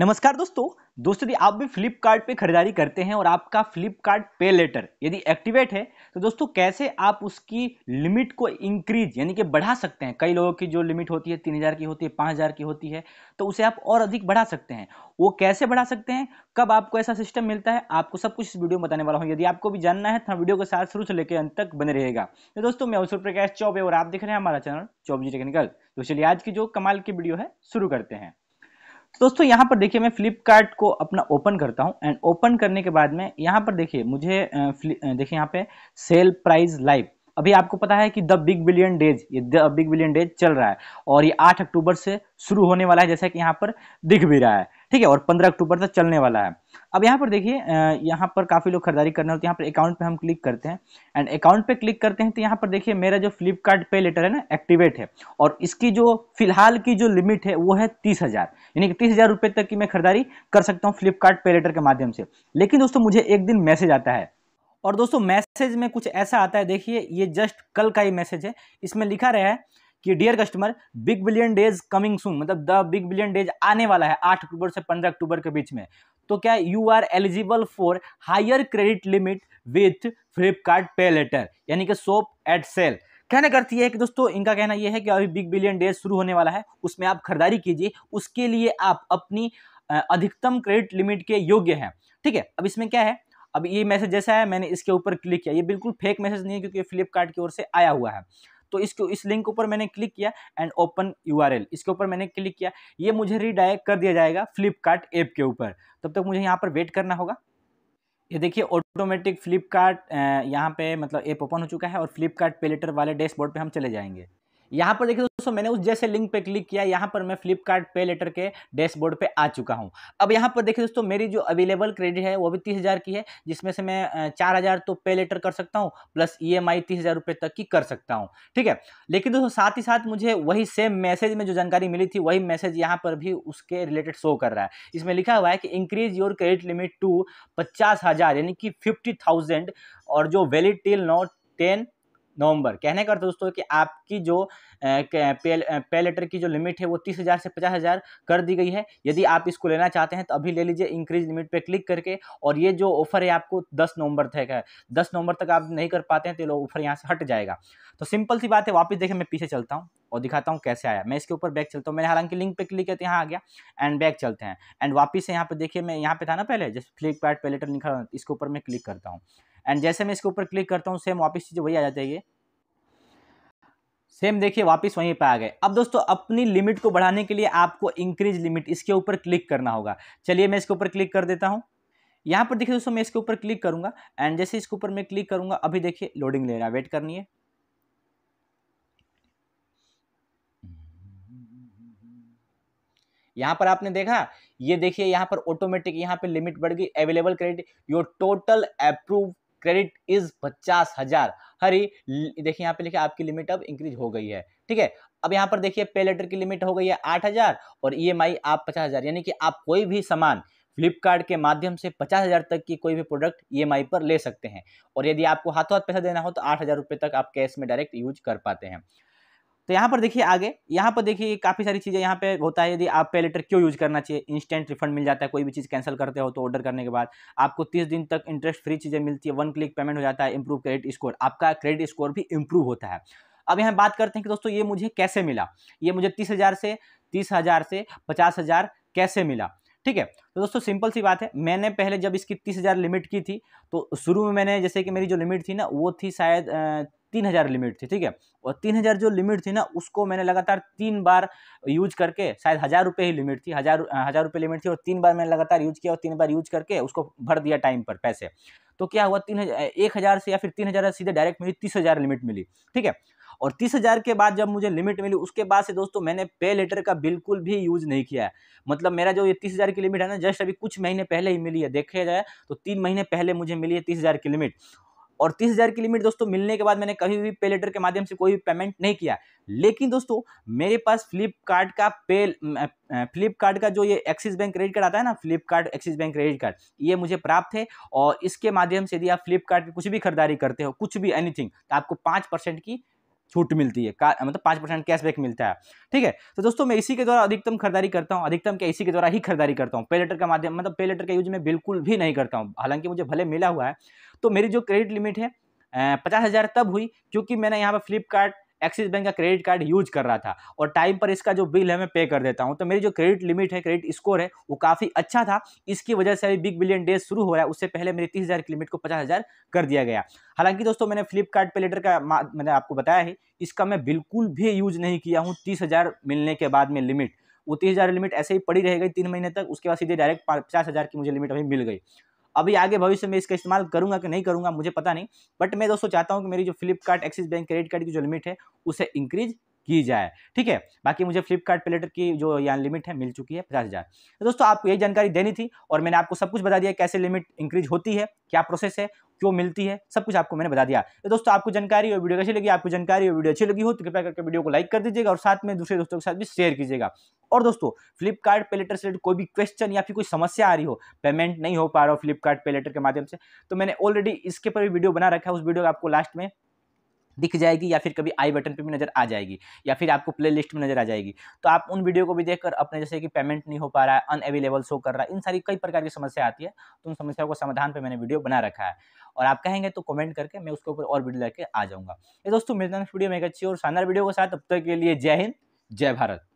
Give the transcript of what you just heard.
नमस्कार दोस्तों दोस्तों यदि आप भी फ्लिपकार्ट खरीदारी करते हैं और आपका फ्लिपकार्ट पे लेटर यदि एक्टिवेट है तो दोस्तों कैसे आप उसकी लिमिट को इंक्रीज यानी कि बढ़ा सकते हैं कई लोगों की जो लिमिट होती है तीन हज़ार की होती है पाँच हज़ार की होती है तो उसे आप और अधिक बढ़ा सकते हैं वो कैसे बढ़ा सकते हैं कब आपको ऐसा सिस्टम मिलता है आपको सब कुछ इस वीडियो में बताने वाला हूँ यदि आपको भी जानना है तो वीडियो के साथ शुरू से लेकर अंत तक बने रहेगा तो दोस्तों मैं अवसर प्रकाश चौबे और आप देख रहे हैं हमारा चैनल चौबजी टेक्निकल तो चलिए आज की जो कमाल की वीडियो है शुरू करते हैं दोस्तों यहाँ पर देखिए मैं फ्लिपकार्ट को अपना ओपन करता हूँ एंड ओपन करने के बाद में यहाँ पर देखिए मुझे देखिए यहाँ पे सेल प्राइस लाइव अभी आपको पता है कि द बिग बिलियन डेज ये द बिग बिलियन डेज चल रहा है और ये 8 अक्टूबर से शुरू होने वाला है जैसा कि यहाँ पर दिख भी रहा है ठीक है और 15 अक्टूबर तक चलने वाला है अब यहाँ पर देखिए यहाँ पर काफ़ी लोग खरीदारी करने होते हैं यहाँ पर अकाउंट पे हम क्लिक करते हैं एंड अकाउंट पे क्लिक करते हैं तो यहाँ पर देखिए मेरा जो फ्लिपकार्ट पे लेटर है ना एक्टिवेट है और इसकी जो फिलहाल की जो लिमिट है वो है तीस हज़ार यानी कि तीस हज़ार तक की मैं खरीदारी कर सकता हूँ फ्लिपकार्ट पे लेटर के माध्यम से लेकिन दोस्तों मुझे एक दिन मैसेज आता है और दोस्तों मैसेज में कुछ ऐसा आता है देखिए ये जस्ट कल का ही मैसेज है इसमें लिखा रहा है कि dear customer big billion days coming soon मतलब द बिग बिलियन डेज आने वाला है आठ अक्टूबर से पंद्रह अक्टूबर के बीच में तो क्या you are eligible for higher credit limit with Flipkart pay later यानी कि सोप एट सेल कहने करती है कि दोस्तों इनका कहना यह है कि अभी बिग बिलियन डेज शुरू होने वाला है उसमें आप खरीदारी कीजिए उसके लिए आप अपनी अधिकतम क्रेडिट लिमिट के योग्य हैं ठीक है अब इसमें क्या है अब ये मैसेज जैसा है मैंने इसके ऊपर क्लिक किया ये बिल्कुल फेक मैसेज नहीं है क्योंकि फ्लिपकार्ट की ओर से आया हुआ है तो इसको इस लिंक ऊपर मैंने क्लिक किया एंड ओपन यू इसके ऊपर मैंने क्लिक किया ये मुझे रीडायरेक्ट कर दिया जाएगा फ्लिपकार्ट ऐप के ऊपर तब तक मुझे यहाँ पर वेट करना होगा ये देखिए ऑटोमेटिक फ्लिपकार्ट यहाँ पे मतलब ऐप ओपन हो चुका है और फ्लिपकार्ट पे लेटर वाले डैशबोर्ड पे हम चले जाएंगे यहाँ पर देखिए दोस्तों मैंने उस जैसे लिंक पे क्लिक किया यहाँ पर मैं फ्लिपकार्ट पे लेटर के डैशबोर्ड पे आ चुका हूँ अब यहाँ पर देखिए दोस्तों मेरी जो अवेलेबल क्रेडिट है वो भी तीस हज़ार की है जिसमें से मैं चार हज़ार तो पे लेटर कर सकता हूँ प्लस ई एम आई तीस हज़ार रुपये तक की कर सकता हूँ ठीक है लेकिन दोस्तों साथ ही साथ मुझे वही सेम मैसेज में जो जानकारी मिली थी वही मैसेज यहाँ पर भी उसके रिलेटेड शो कर रहा है इसमें लिखा हुआ है कि increase your credit limit to पचास हज़ार यानी कि फिफ्टी थाउजेंड और जो valid till not ten November कहने का दोस्तों कि आपकी जो पे लेटर की जो लिमिट है वो तीस हज़ार से पचास हज़ार कर दी गई है यदि आप इसको लेना चाहते हैं तो अभी ले लीजिए इंक्रीज लिमिट पे क्लिक करके और ये जो ऑफर है आपको दस नवंबर तक है दस नवंबर तक आप नहीं कर पाते हैं तो लोग ऑफर यहाँ से हट जाएगा तो सिंपल सी बात है वापस देखें मैं पीछे चलता हूँ और दिखाता हूँ कैसे आया मैं इसके ऊपर बैक चलता हूँ मैंने हालांकि लिंक पर क्लिक किया तो यहाँ आ गया एंड बैक चलते हैं एंड वापस से यहाँ पे देखिए मैं यहाँ पे था ना पहले जैसे फ्लिपकार्ट पे लेटर लिखा इसके ऊपर मैं क्लिक करता हूँ एंड जैसे मैं इसके ऊपर क्लिक करता हूँ सेम वापस चीज़ वही आ जाती है सेम देखिए वापस वहीं पे आ गए अब दोस्तों अपनी लिमिट को बढ़ाने के लिए आपको इंक्रीज लिमिट इसके ऊपर क्लिक करना होगा चलिए मैं इसके ऊपर क्लिक कर देता हूँ यहाँ पर देखिए दोस्तों मैं इसके ऊपर क्लिक करूँगा एंड जैसे इसके ऊपर मैं क्लिक करूँगा अभी देखिए लोडिंग ले रहा है वेट करनी है यहाँ पर आपने देखा ये देखिए यहाँ पर ऑटोमेटिक यहाँ पे लिमिट बढ़ गई available credit your total approve credit is पचास हजार हरी देखिए यहाँ पे लिखा आपकी लिमिट अब इंक्रीज हो गई है ठीक है अब यहाँ पर देखिए पे लेटर की लिमिट हो गई है आठ हजार और ई e आप पचास हजार यानी कि आप कोई भी सामान फ्लिपकार्ट के माध्यम से पचास हज़ार तक की कोई भी प्रोडक्ट ई e पर ले सकते हैं और यदि आपको हाथों हाथ पैसा देना हो तो आठ हज़ार रुपये तक आप कैश में डायरेक्ट यूज कर पाते हैं तो यहाँ पर देखिए आगे यहाँ पर देखिए काफ़ी सारी चीज़ें यहाँ पे होता है यदि आप पे लेटर क्यों यूज़ करना चाहिए इंस्टेंट रिफंड मिल जाता है कोई भी चीज़ कैंसिल करते हो तो ऑर्डर करने के बाद आपको तीस दिन तक इंटरेस्ट फ्री चीज़ें मिलती है वन क्लिक पेमेंट हो जाता है इंप्रूव क्रेडिट स्कोर आपका क्रेडिट स्कोर भी इंप्रूव होता है अब यहाँ बात करते हैं कि दोस्तों ये मुझे कैसे मिला ये मुझे तीस हज़ार से तीस हज़ार से पचास हज़ार कैसे मिला ठीक है तो दोस्तों सिंपल सी बात है मैंने पहले जब इसकी तीस हज़ार लिमिट की थी तो शुरू में मैंने जैसे कि मेरी जो लिमिट थी ना वो थी शायद तीन हज़ार लिमिट थी ठीक है और तीन हज़ार जो लिमिट थी ना उसको मैंने लगातार तीन बार यूज करके शायद हज़ार रुपये ही लिमिट थी हज़ार हज़ार रुपये लिमिट थी और तीन बार मैंने लगातार यूज किया और तीन बार यूज करके उसको भर दिया टाइम पर पैसे तो क्या हुआ तीन हज़ार एक हज़ार से या फिर तीन हज़ार सीधे डायरेक्ट मुझे तीस हज़ार लिमिट मिली ठीक है और तीस हज़ार के बाद जब मुझे लिमिट मिली उसके बाद से दोस्तों मैंने पे लेटर का बिल्कुल भी यूज़ नहीं किया है मतलब मेरा जो ये तीस हज़ार की लिमिट है ना जस्ट अभी कुछ महीने पहले ही मिली है देखा जाए तो तीन महीने पहले मुझे मिली है तीस हज़ार की लिमिट और तीस हज़ार की लिमिट दोस्तों मिलने के बाद मैंने कभी भी पे लेटर के माध्यम से कोई भी पेमेंट नहीं किया लेकिन दोस्तों मेरे पास फ्लिपकार्ट का पे फ्लिपकार्ट का जो ये एक्सिस बैंक क्रेडिट कार्ड आता है ना Flipkart Axis bank credit card ये मुझे प्राप्त है और इसके माध्यम से यदि आप फ्लिपकार्ट की कुछ भी खरीदारी करते हो कुछ भी एनीथिंग तो आपको पाँच परसेंट की छूट मिलती है का मतलब पाँच परसेंट कैशबैक मिलता है ठीक है तो दोस्तों मैं इसी के द्वारा अधिकतम खरीदारी करता हूँ अधिकतम क्या इसी के द्वारा ही खरीदारी करता हूँ पे लेटर का माध्यम मतलब पे लेटर का यूज मैं बिल्कुल भी नहीं करता हूँ हालांकि मुझे भले मिला हुआ है तो मेरी जो क्रेडिट लिमिट है पचास हज़ार तब हुई क्योंकि मैंने यहाँ पर फ्लिपकार्ट एक्सिस बैंक का क्रेडिट कार्ड यूज कर रहा था और टाइम पर इसका जो बिल है मैं पे कर देता हूँ तो मेरी जो क्रेडिट लिमिट है क्रेडिट स्कोर है वो काफ़ी अच्छा था इसकी वजह से अभी बिग बिलियन डेज शुरू हो रहा है उससे पहले मेरी तीस की लिमिट को पचास कर दिया गया हालांकि दोस्तों मैंने फ्लिपकार्ट पे लेटर का मैंने आपको बताया है इसका मैं बिल्कुल भी यूज नहीं किया हूँ तीस मिलने के बाद में लिमिट वो तीस हज़ार लिमिट ऐसे ही पड़ी रह गई तीन महीने तक उसके बाद सीधे डायरेक्ट पचास हज़ार की मुझे लिमिट अभी मिल गई अभी आगे भविष्य में इसका इस्तेमाल करूँगा कि नहीं करूँगा मुझे पता नहीं बट मैं दोस्तों चाहता हूँ कि मेरी जो Flipkart Axis bank credit card की जो लिमिट है उसे इंक्रीज की जाए ठीक है बाकी मुझे फ्लिपकार्ट प्लेटर की जो यहाँ लिमिट है मिल चुकी है पचास हज़ार तो दोस्तों आपको यही जानकारी देनी थी और मैंने आपको सब कुछ बता दिया कैसे लिमिट इंक्रीज होती है क्या प्रोसेस है क्यों मिलती है सब कुछ आपको मैंने बता दिया तो दोस्तों आपको जानकारी और वीडियो कैसी लगी आपको जानकारी और वीडियो अच्छी लगी हो तो कृपया करके वीडियो को लाइक कर दीजिएगा और साथ में दूसरे दोस्तों के साथ भी शेयर कीजिएगा और दोस्तों फ्लिपकार्ट पेलेटर से कोई भी क्वेश्चन या फिर कोई समस्या आ रही हो पेमेंट नहीं हो पा रहा हो फ्लिपकार्ट पेलेटर के माध्यम से तो मैंने ऑलरेडी इसके पर भी वीडियो बना रखा है उस वीडियो का आपको लास्ट में दिख जाएगी या फिर कभी आई बटन पे भी नज़र आ जाएगी या फिर आपको प्ले लिस्ट में नज़र आ जाएगी तो आप उन वीडियो को भी देखकर अपने जैसे कि पेमेंट नहीं हो पा रहा है अनअवेलेबल शो कर रहा है इन सारी कई प्रकार की समस्या आती है तो उन समस्याओं का समाधान पर मैंने वीडियो बना रखा है और आप कहेंगे तो कमेंट करके मैं उसके ऊपर और वीडियो लेकर आ जाऊँगा ये तो दोस्तों मेरे नेक्स्ट वीडियो में एक अच्छी और शानदार वीडियो के साथ अब तक के लिए जय हिंद जय भारत